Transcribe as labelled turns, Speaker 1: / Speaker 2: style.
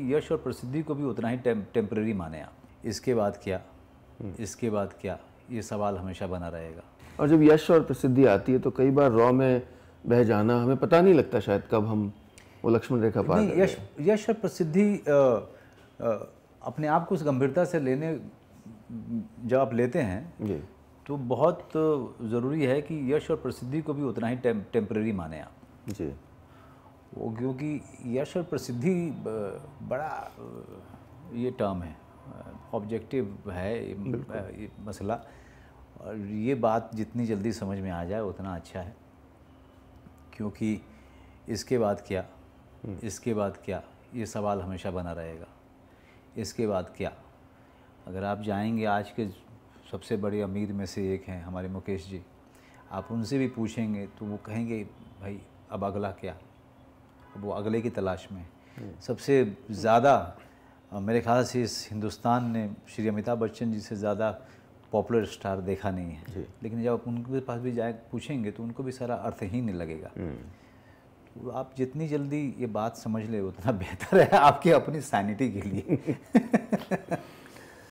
Speaker 1: यश और प्रसिद्धि को भी उतना ही टेम्प्रेरी माने आप इसके बाद क्या हम्म। इसके बाद क्या ये सवाल हमेशा बना रहेगा
Speaker 2: और जब यश और प्रसिद्धि आती है तो कई बार रॉ में बह जाना हमें पता नहीं लगता शायद कब हम वो लक्ष्मण रेखा पार यश
Speaker 1: यश और प्रसिद्धि अपने आप को उस गंभीरता से लेने जब आप लेते हैं तो बहुत ज़रूरी है कि यश और प्रसिद्धि को भी उतना ही टेम्प्रेरी माने आप जी वो क्योंकि यश और प्रसिद्धि बड़ा ये टर्म है ऑब्जेक्टिव है ये मसला और ये बात जितनी जल्दी समझ में आ जाए उतना अच्छा है क्योंकि इसके बाद क्या हम्म। इसके बाद क्या ये सवाल हमेशा बना रहेगा इसके बाद क्या अगर आप जाएंगे आज के सबसे बड़े अमीर में से एक हैं हमारे मुकेश जी आप उनसे भी पूछेंगे तो वो कहेंगे भाई अब अगला क्या वो अगले की तलाश में हम्म। सबसे ज़्यादा मेरे ख्याल से इस हिंदुस्तान ने श्री अमिताभ बच्चन जी से ज़्यादा पॉपुलर स्टार देखा नहीं है लेकिन जब आप उनके पास भी जाए पूछेंगे तो उनको भी सारा अर्थ ही नहीं लगेगा तो आप जितनी जल्दी ये बात समझ ले उतना बेहतर है आपकी अपनी सैनिटी के लिए